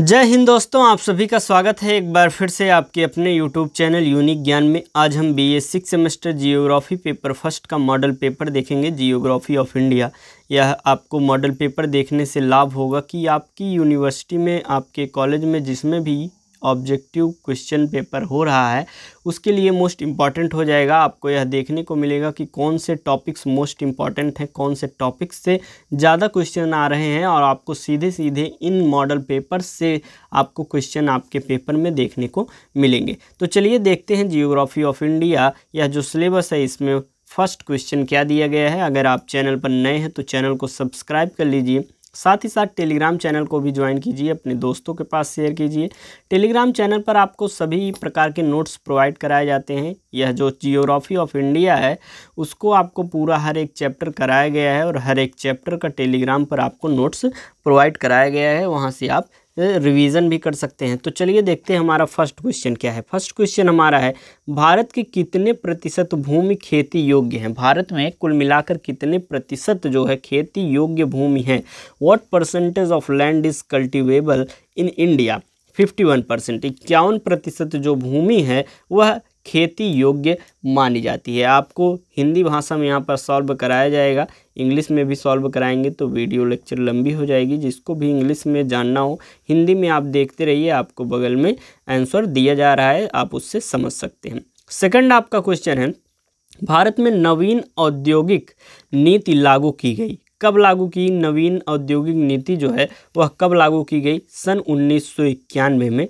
जय हिंद दोस्तों आप सभी का स्वागत है एक बार फिर से आपके अपने YouTube चैनल यूनिक ज्ञान में आज हम B A six semester geography paper first का मॉडल पेपर देखेंगे जियोग्राफी ऑफ इंडिया यह आपको मॉडल पेपर देखने से लाभ होगा कि आपकी यूनिवर्सिटी में आपके कॉलेज में जिसमें भी ऑब्जेक्टिव क्वेश्चन पेपर हो रहा है उसके लिए मोस्ट इम्पॉर्टेंट हो जाएगा आपको यह देखने को मिलेगा कि कौन से टॉपिक्स मोस्ट इम्पॉर्टेंट हैं कौन से टॉपिक्स से ज़्यादा क्वेश्चन आ रहे हैं और आपको सीधे सीधे इन मॉडल पेपर से आपको क्वेश्चन आपके पेपर में देखने को मिलेंगे तो चलिए देखते हैं जियोग्राफी ऑफ इंडिया यह जो सिलेबस है इसमें फर्स्ट क्वेश्चन क्या दिया गया है अगर आप चैनल पर नए हैं तो चैनल को सब्सक्राइब कर लीजिए साथ ही साथ टेलीग्राम चैनल को भी ज्वाइन कीजिए अपने दोस्तों के पास शेयर कीजिए टेलीग्राम चैनल पर आपको सभी प्रकार के नोट्स प्रोवाइड कराए जाते हैं यह जो जियोग्राफी ऑफ इंडिया है उसको आपको पूरा हर एक चैप्टर कराया गया है और हर एक चैप्टर का टेलीग्राम पर आपको नोट्स प्रोवाइड कराया गया है वहाँ से आप रिवीजन भी कर सकते हैं तो चलिए देखते हैं हमारा फर्स्ट क्वेश्चन क्या है फर्स्ट क्वेश्चन हमारा है भारत के कितने प्रतिशत भूमि खेती योग्य है भारत में कुल मिलाकर कितने प्रतिशत जो है खेती योग्य भूमि है what percentage of land is cultivable in India fifty one percent इक्यावन प्रतिशत जो भूमि है वह खेती योग्य मानी जाती है आपको हिंदी भाषा में यहाँ पर सॉल्व कराया जाएगा इंग्लिश में भी सॉल्व कराएंगे तो वीडियो लेक्चर लंबी हो जाएगी जिसको भी इंग्लिश में जानना हो हिंदी में आप देखते रहिए आपको बगल में आंसर दिया जा रहा है आप उससे समझ सकते हैं सेकंड आपका क्वेश्चन है भारत में नवीन औद्योगिक नीति लागू की गई कब लागू की नवीन औद्योगिक नीति जो है वह कब लागू की गई सन उन्नीस में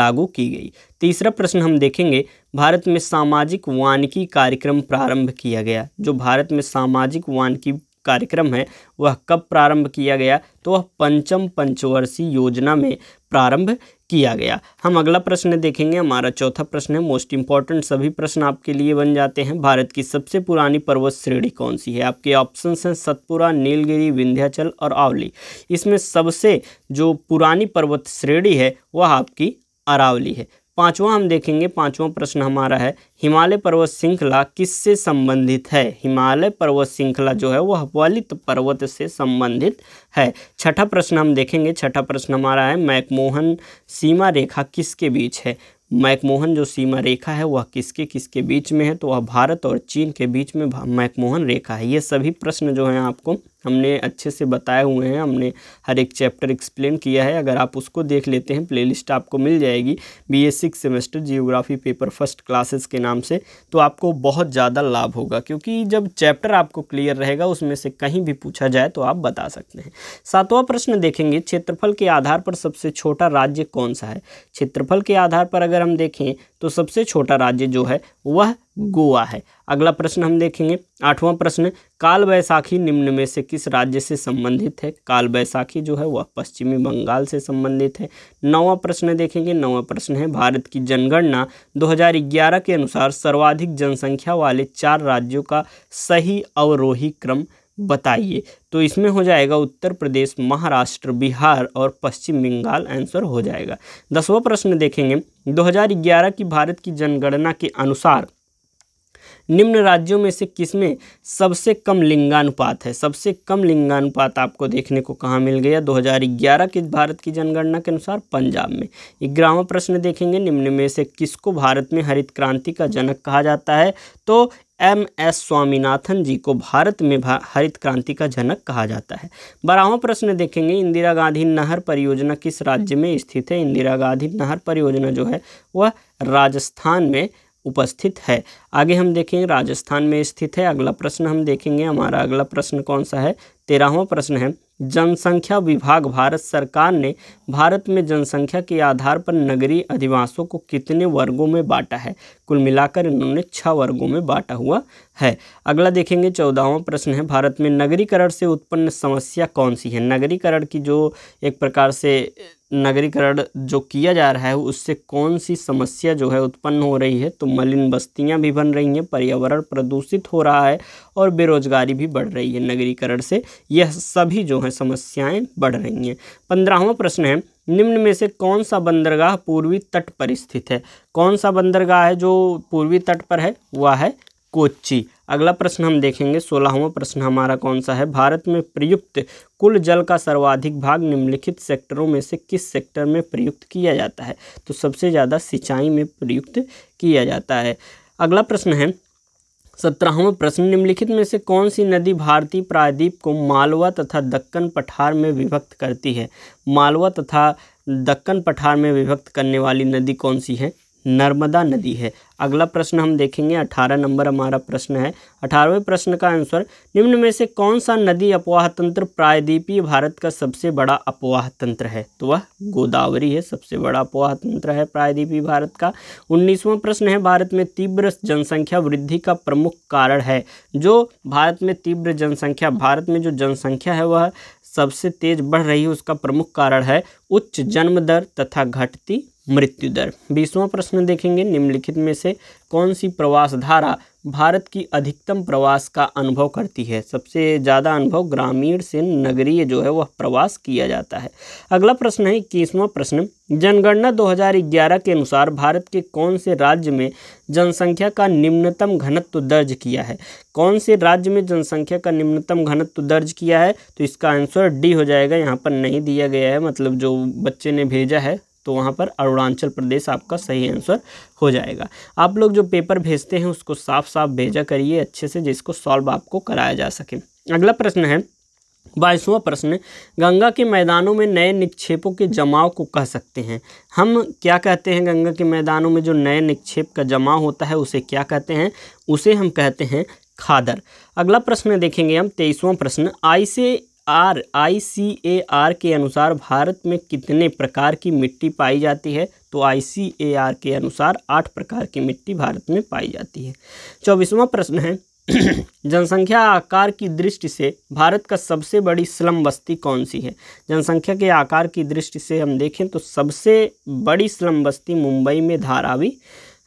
लागू की गई तीसरा प्रश्न हम देखेंगे भारत में सामाजिक वानिकी कार्यक्रम प्रारंभ किया गया जो भारत में सामाजिक वानिकी कार्यक्रम है वह कब प्रारंभ किया गया तो वह पंचम पंचवर्षीय योजना में प्रारंभ किया गया हम अगला प्रश्न देखेंगे हमारा चौथा प्रश्न है मोस्ट इंपॉर्टेंट सभी प्रश्न आपके लिए बन जाते हैं भारत की सबसे पुरानी पर्वत श्रेणी कौन सी है आपके ऑप्शन हैं सतपुरा नीलगिरी विंध्याचल और आवली इसमें सबसे जो पुरानी पर्वत श्रेणी है वह आपकी अरावली है पांचवा हम देखेंगे पांचवा प्रश्न हमारा है हिमालय पर्वत श्रृंखला किससे संबंधित है हिमालय पर्वत श्रृंखला जो है वह वलित पर्वत से संबंधित है छठा प्रश्न हम देखेंगे छठा प्रश्न हमारा है मैकमोहन सीमा रेखा किसके बीच है मैकमोहन जो सीमा रेखा है वह किसके किसके बीच में है तो वह भारत और चीन के बीच में मैकमोहन रेखा है ये सभी प्रश्न जो हैं आपको हमने अच्छे से बताए हुए हैं हमने हर एक चैप्टर एक्सप्लेन किया है अगर आप उसको देख लेते हैं प्लेलिस्ट आपको मिल जाएगी B S six semester geography paper first classes के नाम से तो आपको बहुत ज़्यादा लाभ होगा क्योंकि जब चैप्टर आपको क्लियर रहेगा उसमें से कहीं भी पूछा जाए तो आप बता सकते हैं सातवां प्रश्न देखेंगे क्षेत्रफल के आधार पर सबसे छोटा राज्य कौन सा है क्षेत्रफल के आधार पर अगर हम देखें तो सबसे छोटा राज्य जो है वह गोवा है अगला प्रश्न हम देखेंगे आठवां प्रश्न काल बैसाखी निम्न में से किस राज्य से संबंधित है काल बैसाखी जो है वह पश्चिमी बंगाल से संबंधित है नौवां प्रश्न देखेंगे नौवां प्रश्न है भारत की जनगणना 2011 के अनुसार सर्वाधिक जनसंख्या वाले चार राज्यों का सही अवरोही क्रम बताइए तो इसमें हो जाएगा उत्तर प्रदेश महाराष्ट्र बिहार और पश्चिम बंगाल आंसर हो जाएगा दसवां प्रश्न देखेंगे 2011 की भारत की जनगणना के अनुसार निम्न राज्यों में से किस में सबसे कम लिंगानुपात है सबसे कम लिंगानुपात आपको देखने को कहाँ मिल गया 2011 के भारत की जनगणना के अनुसार पंजाब में ग्राम प्रश्न देखेंगे निम्न में से किसको भारत में हरित क्रांति का जनक कहा जाता है तो एम एस स्वामीनाथन जी को भारत में भा, हरित क्रांति का जनक कहा जाता है बारहवा प्रश्न देखेंगे इंदिरा गांधी नहर परियोजना किस राज्य में स्थित है इंदिरा गांधी नहर परियोजना जो है वह राजस्थान में उपस्थित है आगे हम देखेंगे राजस्थान में स्थित है अगला प्रश्न हम देखेंगे हमारा अगला प्रश्न कौन सा है तेरहवा प्रश्न है जनसंख्या विभाग भारत सरकार ने भारत में जनसंख्या के आधार पर नगरीय अधिवासों को कितने वर्गों में बांटा है कुल मिलाकर इन्होंने छः वर्गों में बांटा हुआ है अगला देखेंगे चौदहवा प्रश्न है भारत में नगरीकरण से उत्पन्न समस्या कौन सी है नगरीकरण की जो एक प्रकार से नगरीकरण जो किया जा रहा है उससे कौन सी समस्या जो है उत्पन्न हो रही है तो मलिन बस्तियां भी बन रही हैं पर्यावरण प्रदूषित हो रहा है और बेरोजगारी भी बढ़ रही है नगरीकरण से यह सभी जो हैं समस्याएं बढ़ रही हैं पंद्रहवा प्रश्न है निम्न में से कौन सा बंदरगाह पूर्वी तट पर स्थित है कौन सा बंदरगाह है जो पूर्वी तट पर है वह है कोच्चि अगला प्रश्न हम देखेंगे सोलहवा प्रश्न हमारा कौन सा है भारत में प्रयुक्त कुल जल का सर्वाधिक भाग निम्नलिखित सेक्टरों में से किस सेक्टर में प्रयुक्त किया जाता है तो सबसे ज़्यादा सिंचाई में प्रयुक्त किया जाता है अगला प्रश्न है सत्रहवें प्रश्न निम्नलिखित में से कौन सी नदी भारतीय प्रायद्वीप को मालवा तथा दक्कन पठार में विभक्त करती है मालवा तथा दक्कन पठार में विभक्त करने वाली नदी कौन सी है नर्मदा नदी है अगला प्रश्न हम देखेंगे अठारह नंबर हमारा प्रश्न है अठारहवें प्रश्न का आंसर निम्न में से कौन सा नदी अपवाह तंत्र प्रायद्वीपीय भारत का सबसे बड़ा अपवाह तंत्र है तो वह गोदावरी है सबसे बड़ा अपवाह तंत्र है प्रायद्वीपीय भारत का उन्नीसवां प्रश्न है भारत में तीव्र जनसंख्या वृद्धि का प्रमुख कारण है जो भारत में तीव्र जनसंख्या भारत में जो जनसंख्या है वह सबसे तेज बढ़ रही है उसका प्रमुख कारण है उच्च जन्म दर तथा घटती मृत्यु दर बीसवां प्रश्न देखेंगे निम्नलिखित में से कौन सी प्रवास धारा भारत की अधिकतम प्रवास का अनुभव करती है सबसे ज़्यादा अनुभव ग्रामीण से नगरीय जो है वह प्रवास किया जाता है अगला प्रश्न है इक्कीसवां प्रश्न जनगणना 2011 के अनुसार भारत के कौन से राज्य में जनसंख्या का निम्नतम घनत्व दर्ज किया है कौन से राज्य में जनसंख्या का निम्नतम घनत्व दर्ज किया है तो इसका आंसर डी हो जाएगा यहाँ पर नहीं दिया गया है मतलब जो बच्चे ने भेजा है तो वहाँ पर अरुणाचल प्रदेश आपका सही आंसर हो जाएगा आप लोग जो पेपर भेजते हैं उसको साफ साफ भेजा करिए अच्छे से जिसको सॉल्व आपको कराया जा सके अगला प्रश्न है बाईसवा प्रश्न गंगा के मैदानों में नए निक्षेपों के जमाव को कह सकते हैं हम क्या कहते हैं गंगा के मैदानों में जो नए निक्षेप का जमाव होता है उसे क्या कहते हैं उसे हम कहते हैं खादर अगला प्रश्न देखेंगे हम तेईसवां प्रश्न आई से are I C A R के अनुसार भारत में कितने प्रकार की मिट्टी पाई जाती है तो आई सी ए आर के अनुसार आठ प्रकार की मिट्टी भारत में पाई जाती है चौबीसवां प्रश्न है जनसंख्या आकार की दृष्टि से भारत का सबसे बड़ी स्लम बस्ती कौन सी है जनसंख्या के आकार की दृष्टि से हम देखें तो सबसे बड़ी स्लम बस्ती मुंबई में धारावी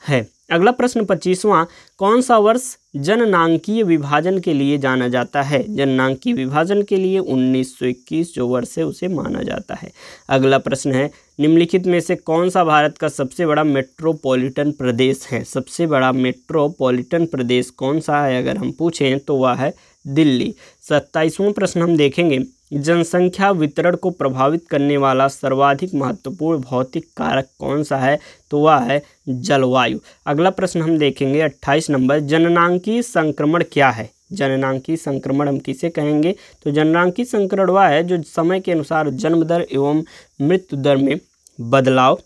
है अगला प्रश्न पच्चीसवां कौन सा वर्ष जननांकीय विभाजन के लिए जाना जाता है जननांकीय विभाजन के लिए 1921 जो वर्ष है उसे माना जाता है अगला प्रश्न है निम्नलिखित में से कौन सा भारत का सबसे बड़ा मेट्रोपॉलिटन प्रदेश है सबसे बड़ा मेट्रोपॉलिटन प्रदेश कौन सा है अगर हम पूछें तो वह है दिल्ली सत्ताईसवां प्रश्न हम देखेंगे जनसंख्या वितरण को प्रभावित करने वाला सर्वाधिक महत्वपूर्ण भौतिक कारक कौन सा है तो वह है जलवायु अगला प्रश्न हम देखेंगे 28 नंबर जननांकी संक्रमण क्या है जननांकी संक्रमण हम किसे कहेंगे तो जननांकी संक्रमण वह है जो समय के अनुसार जन्म दर एवं मृत्यु दर में बदलाव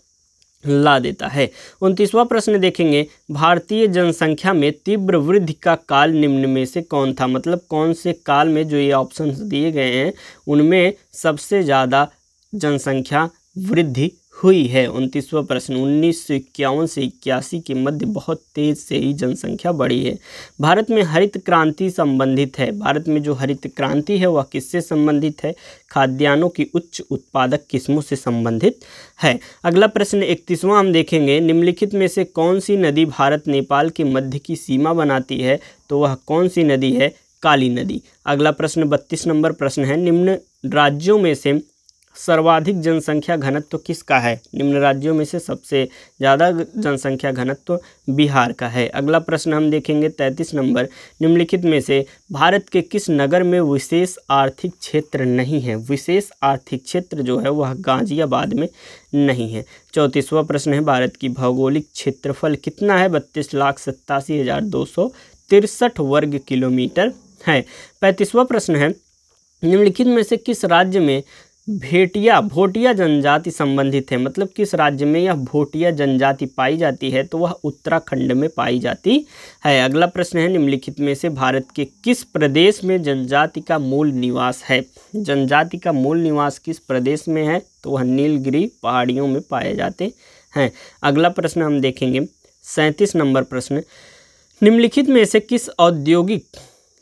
ला देता है उनतीसवां प्रश्न देखेंगे भारतीय जनसंख्या में तीव्र वृद्धि का काल निम्न में से कौन था मतलब कौन से काल में जो ये ऑप्शंस दिए गए हैं उनमें सबसे ज़्यादा जनसंख्या वृद्धि हुई है उनतीसवां प्रश्न उन्नीस सौ इक्यावन से इक्यासी के मध्य बहुत तेज़ से ही जनसंख्या बढ़ी है भारत में हरित क्रांति संबंधित है भारत में जो हरित क्रांति है वह किससे संबंधित है खाद्यान्नों की उच्च उत्पादक किस्मों से संबंधित है अगला प्रश्न इकतीसवां हम देखेंगे निम्नलिखित में से कौन सी नदी भारत नेपाल के मध्य की सीमा बनाती है तो वह कौन सी नदी है काली नदी अगला प्रश्न बत्तीस नंबर प्रश्न है निम्न राज्यों में से सर्वाधिक जनसंख्या घनत्व किसका है निम्न राज्यों में से सबसे ज़्यादा जनसंख्या घनत्व बिहार का है अगला प्रश्न हम देखेंगे तैंतीस नंबर निम्नलिखित में से भारत के किस नगर में विशेष आर्थिक क्षेत्र नहीं है विशेष आर्थिक क्षेत्र जो है वह गाजियाबाद में नहीं है चौंतीसवा प्रश्न है भारत की भौगोलिक क्षेत्रफल कितना है बत्तीस लाख सत्तासी हज़ार दो सौ तिरसठ वर्ग किलोमीटर है पैंतीसवा प्रश्न है निम्नलिखित में से किस राज्य में भेटिया भोटिया जनजाति संबंधित है मतलब किस राज्य में यह भोटिया जनजाति पाई जाती है तो वह उत्तराखंड में पाई जाती है अगला प्रश्न है निम्नलिखित में से भारत के किस प्रदेश में जनजाति का मूल निवास है जनजाति का मूल निवास किस प्रदेश में है तो वह नीलगिरी पहाड़ियों में पाए जाते हैं अगला प्रश्न हम देखेंगे सैंतीस नंबर प्रश्न निम्नलिखित में से किस औद्योगिक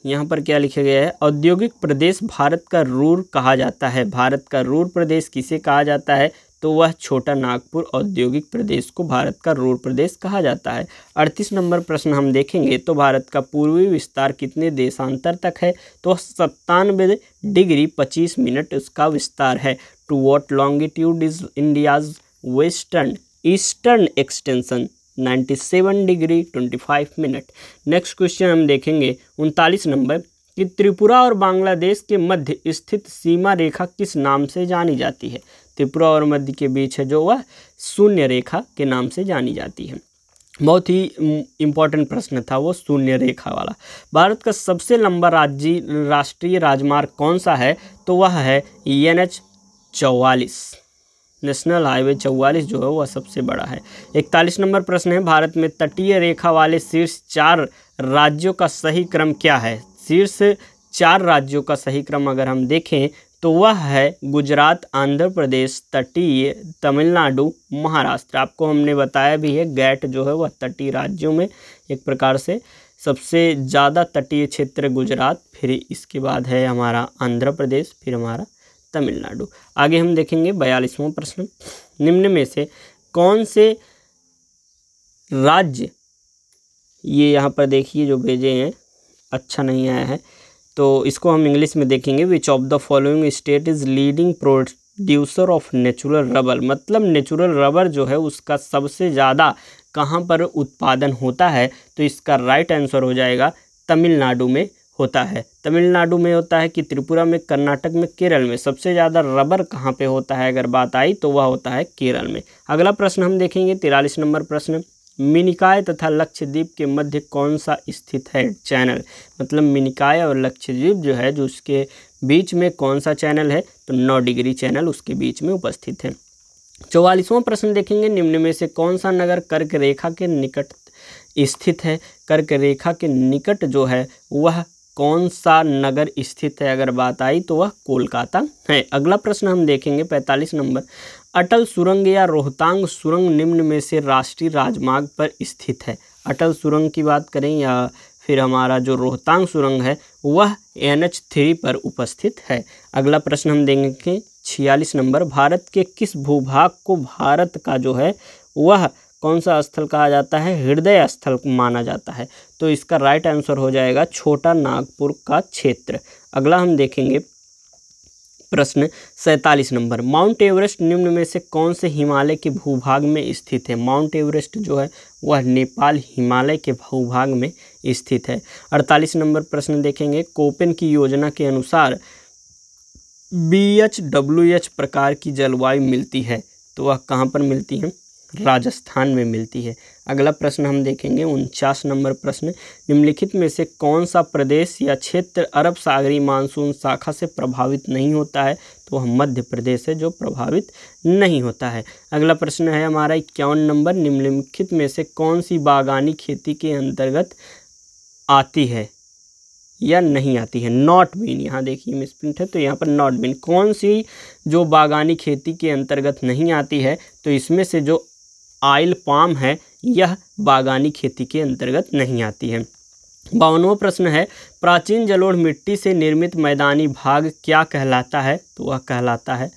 यहाँ पर क्या लिखा गया है औद्योगिक प्रदेश भारत का रूर कहा जाता है भारत का रूर प्रदेश किसे कहा जाता है तो वह छोटा नागपुर औद्योगिक प्रदेश को भारत का रूर प्रदेश कहा जाता है अड़तीस नंबर प्रश्न हम देखेंगे तो भारत का पूर्वी विस्तार कितने देशांतर तक है तो सत्तानवे डिग्री पच्चीस मिनट उसका विस्तार है to what longitude is India's western eastern extension 97 degree 25 minute next question हम देखेंगे उनतालीस नंबर कि त्रिपुरा और बांग्लादेश के मध्य स्थित सीमा रेखा किस नाम से जानी जाती है त्रिपुरा और मध्य के बीच है जो वह शून्य रेखा के नाम से जानी जाती है बहुत ही इम्पोर्टेंट प्रश्न था वो शून्य रेखा वाला भारत का सबसे लंबा राज्य राष्ट्रीय राजमार्ग कौन सा है तो वह है एन एच चौवालीस नेशनल हाईवे चौवालीस जो है वह सबसे बड़ा है इकतालीस नंबर प्रश्न है भारत में तटीय रेखा वाले शीर्ष चार राज्यों का सही क्रम क्या है शीर्ष चार राज्यों का सही क्रम अगर हम देखें तो वह है गुजरात आंध्र प्रदेश तटीय तमिलनाडु महाराष्ट्र आपको हमने बताया भी है गैट जो है वह तटीय राज्यों में एक प्रकार से सबसे ज़्यादा तटीय क्षेत्र गुजरात फिर इसके बाद है हमारा आंध्र प्रदेश फिर हमारा तमिलनाडु आगे हम देखेंगे बयालीसवां प्रश्न निम्न में से कौन से राज्य ये यहाँ पर देखिए जो भेजे हैं अच्छा नहीं आया है तो इसको हम इंग्लिश में देखेंगे which of the following state is leading producer of natural rubber मतलब नेचुरल रबर जो है उसका सबसे ज़्यादा कहाँ पर उत्पादन होता है तो इसका राइट आंसर हो जाएगा तमिलनाडु में होता है तमिलनाडु में होता है कि त्रिपुरा में कर्नाटक में केरल में सबसे ज़्यादा रबर कहाँ पे होता है अगर बात आई तो वह होता है केरल में अगला प्रश्न हम देखेंगे तिरालीस नंबर प्रश्न मिनिकाय तथा लक्षद्वीप के मध्य कौन सा स्थित है चैनल मतलब मिनिकाय और लक्षद्वीप जो है जो उसके बीच में कौन सा चैनल है तो नौ डिग्री चैनल उसके बीच में उपस्थित है चौवालीसवां प्रश्न देखेंगे निम्न में से कौन सा नगर कर्क रेखा के निकट स्थित है कर्क रेखा के निकट जो है वह कौन सा नगर स्थित है अगर बात आई तो वह कोलकाता है अगला प्रश्न हम देखेंगे पैंतालीस नंबर अटल सुरंग या रोहतांग सुरंग निम्न में से राष्ट्रीय राजमार्ग पर स्थित है अटल सुरंग की बात करें या फिर हमारा जो रोहतांग सुरंग है वह एन एच थ्री पर उपस्थित है अगला प्रश्न हम देखेंगे छियालीस नंबर भारत के किस भूभाग को भारत का जो है वह कौन सा स्थल कहा जाता है हृदय स्थल माना जाता है तो इसका राइट आंसर हो जाएगा छोटा नागपुर का क्षेत्र अगला हम देखेंगे प्रश्न सैंतालीस नंबर माउंट एवरेस्ट निम्न में से कौन से हिमालय के भूभाग में स्थित है माउंट एवरेस्ट जो है वह नेपाल हिमालय के भूभाग में स्थित है अड़तालीस नंबर प्रश्न देखेंगे कोपेन की योजना के अनुसार बी एच डब्ल्यू एच प्रकार की जलवायु मिलती है तो वह कहाँ पर मिलती है राजस्थान में मिलती है अगला प्रश्न हम देखेंगे उनचास नंबर प्रश्न निम्नलिखित में से कौन सा प्रदेश या क्षेत्र अरब सागरी मानसून शाखा से प्रभावित नहीं होता है तो वह मध्य प्रदेश है जो प्रभावित नहीं होता है अगला प्रश्न है हमारा इक्यावन नंबर निम्नलिखित में से कौन सी बागानी खेती के अंतर्गत आती है या नहीं आती है नॉट बीन यहाँ देखिए मिस प्रिंट है तो यहाँ पर नॉट बीन कौन सी जो बागानी खेती के अंतर्गत नहीं आती है तो इसमें से जो आयल पाम है यह बागानी खेती के अंतर्गत नहीं आती है बावनवा प्रश्न है प्राचीन जलोढ़ मिट्टी से निर्मित मैदानी भाग क्या कहलाता है तो वह कहलाता है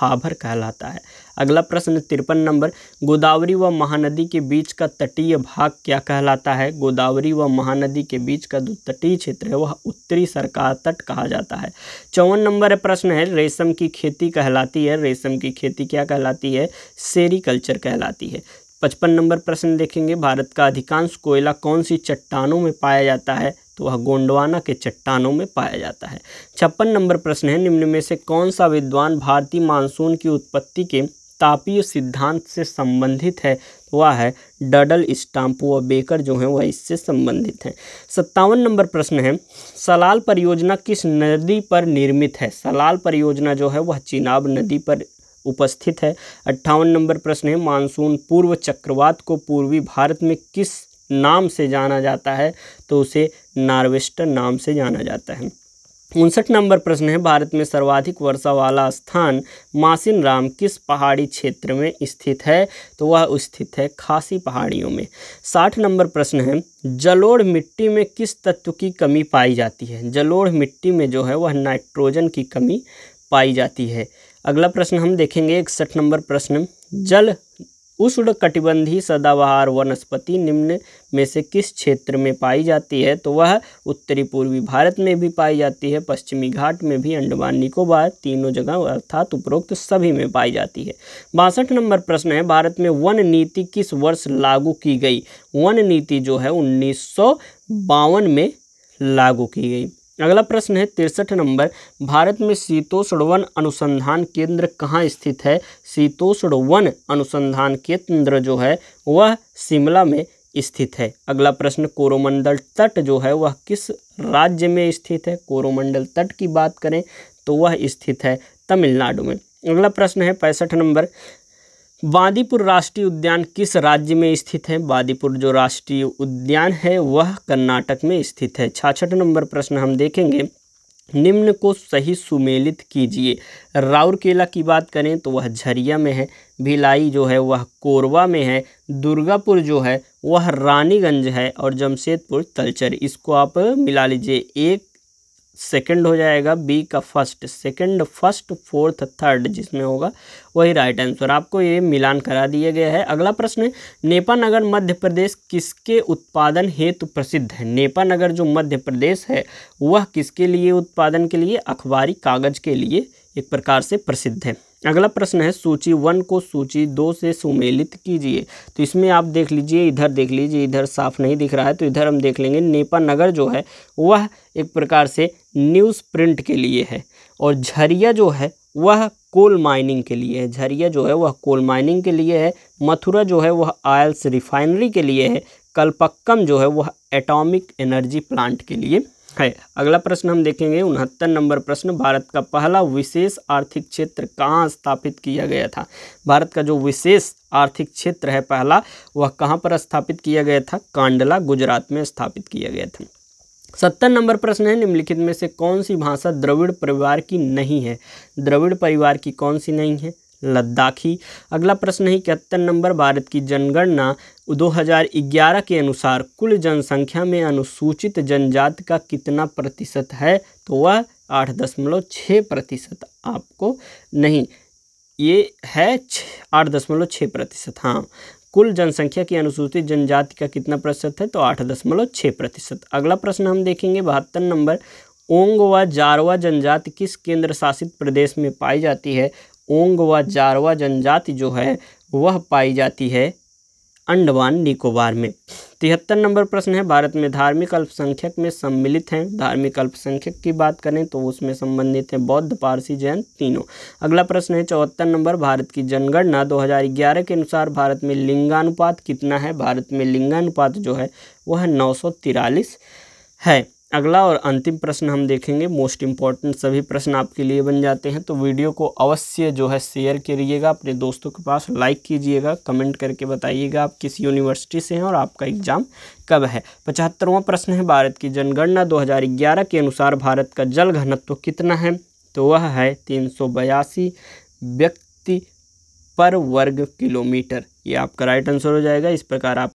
भाभर कहलाता है अगला प्रश्न तिरपन नंबर गोदावरी व महानदी के बीच का तटीय भाग क्या कहलाता है गोदावरी व महानदी के बीच का जो तटीय क्षेत्र है वह उत्तरी सरकार तट कहा जाता है चौवन नंबर प्रश्न है रेशम की खेती कहलाती है रेशम की खेती क्या कहलाती है सेरिकल्चर कहलाती है पचपन नंबर प्रश्न देखेंगे भारत का अधिकांश कोयला कौन सी चट्टानों में पाया जाता है तो वह गोंडवाना के चट्टानों में पाया जाता है छप्पन नंबर प्रश्न है निम्न में से कौन सा विद्वान भारतीय मानसून की उत्पत्ति के तापीय सिद्धांत से संबंधित है वह है डडल स्टाम्प व बेकर जो हैं वह इससे संबंधित हैं सत्तावन नंबर प्रश्न है सलाल परियोजना किस नदी पर निर्मित है सलाल परियोजना जो है वह चिनाब नदी पर उपस्थित है अट्ठावन नंबर प्रश्न है मानसून पूर्व चक्रवात को पूर्वी भारत में किस नाम से जाना जाता है तो उसे नार्वेस्टर नाम से जाना जाता है उनसठ नंबर प्रश्न है भारत में सर्वाधिक वर्षा वाला स्थान मासिन राम किस पहाड़ी क्षेत्र में स्थित है तो वह स्थित है खासी पहाड़ियों में साठ नंबर प्रश्न है जलोढ़ मिट्टी में किस तत्व की कमी पाई जाती है जलोढ़ मिट्टी में जो है वह नाइट्रोजन की कमी पाई जाती है अगला प्रश्न हम देखेंगे इकसठ नंबर प्रश्न जल उष्णकटिबंधीय सदाबहार वनस्पति निम्न में से किस क्षेत्र में पाई जाती है तो वह उत्तरी पूर्वी भारत में भी पाई जाती है पश्चिमी घाट में भी अंडमान निकोबार तीनों जगह अर्थात उपरोक्त सभी में पाई जाती है बासठ नंबर प्रश्न है भारत में वन नीति किस वर्ष लागू की गई वन नीति जो है उन्नीस में लागू की गई अगला प्रश्न है तिरसठ नंबर भारत में शीतोष्ण वन अनुसंधान केंद्र कहाँ स्थित है शीतोष्ण वन अनुसंधान केंद्र जो है वह शिमला में स्थित है अगला प्रश्न कोरोमंडल तट जो है वह किस राज्य में स्थित है कोरोमंडल तट की बात करें तो वह स्थित है तमिलनाडु में अगला प्रश्न है पैंसठ नंबर बांदीपुर राष्ट्रीय उद्यान किस राज्य में स्थित है बांदीपुर जो राष्ट्रीय उद्यान है वह कर्नाटक में स्थित है छाछठ नंबर प्रश्न हम देखेंगे निम्न को सही सुमेलित कीजिए राउरकेला की बात करें तो वह झरिया में है भिलाई जो है वह कोरवा में है दुर्गापुर जो है वह रानीगंज है और जमशेदपुर तलचर इसको आप मिला लीजिए एक सेकंड हो जाएगा बी का first second first fourth third जिसमें होगा वही राइट आंसर आपको ये मिलान करा दिया गया है अगला प्रश्न नेपा नगर मध्य प्रदेश किसके उत्पादन हेतु प्रसिद्ध है नेपा नगर जो मध्य प्रदेश है वह किसके लिए उत्पादन के लिए अखबारी कागज के लिए एक प्रकार से प्रसिद्ध है अगला प्रश्न है सूची वन को सूची दो से सुमेलित कीजिए तो इसमें आप देख लीजिए इधर देख लीजिए इधर साफ नहीं दिख रहा है तो इधर हम देख लेंगे नेपा नगर जो है वह एक प्रकार से न्यूज़ प्रिंट के लिए है और झरिया जो है वह कोल माइनिंग के लिए है झरिया जो है वह कोल माइनिंग के लिए है मथुरा जो है वह आयल्स रिफाइनरी के लिए है कलपक्कम जो है वह एटॉमिक एनर्जी प्लांट के लिए है अगला प्रश्न हम देखेंगे उनहत्तर नंबर प्रश्न भारत का पहला विशेष आर्थिक क्षेत्र कहाँ स्थापित किया गया था भारत का जो विशेष आर्थिक क्षेत्र है पहला वह कहाँ पर स्थापित किया गया था कांडला गुजरात में स्थापित किया गया था सत्तर नंबर प्रश्न है निम्नलिखित में से कौन सी भाषा द्रविड़ परिवार की नहीं है द्रविड़ परिवार की कौन सी नहीं है लद्दाखी अगला प्रश्न है इकहत्तर नंबर भारत की जनगणना 2011 के अनुसार कुल जनसंख्या में अनुसूचित जनजाति का कितना प्रतिशत है तो वह आठ दशमलव छः प्रतिशत आपको नहीं ये है आठ दशमलव छः प्रतिशत हाँ कुल जनसंख्या की अनुसूचित जनजाति का कितना प्रतिशत है तो आठ दशमलव छः प्रतिशत अगला प्रश्न हम देखेंगे बहत्तर नंबर ओंग व जारवा जनजाति किस केंद्र शासित प्रदेश में पाई जाती है ओंग व जारवा जनजाति जो है वह पाई जाती है अंडमान निकोबार में तिहत्तर नंबर प्रश्न है भारत में धार्मिक अल्पसंख्यक में सम्मिलित हैं धार्मिक अल्पसंख्यक की बात करें तो उसमें संबंधित हैं बौद्ध पारसी जैन तीनों अगला प्रश्न है चौहत्तर नंबर भारत की जनगणना 2011 के अनुसार भारत में लिंगानुपात कितना है भारत में लिंगानुपात जो है वह नौ है अगला और अंतिम प्रश्न हम देखेंगे मोस्ट इम्पॉर्टेंट सभी प्रश्न आपके लिए बन जाते हैं तो वीडियो को अवश्य जो है शेयर करिएगा अपने दोस्तों के पास लाइक कीजिएगा कमेंट करके बताइएगा आप किस यूनिवर्सिटी से हैं और आपका एग्ज़ाम कब है पचहत्तरवां प्रश्न है भारत की जनगणना 2011 के अनुसार भारत का जल घनत्व कितना है तो वह है तीन व्यक्ति पर वर्ग किलोमीटर ये आपका राइट आंसर हो जाएगा इस प्रकार आप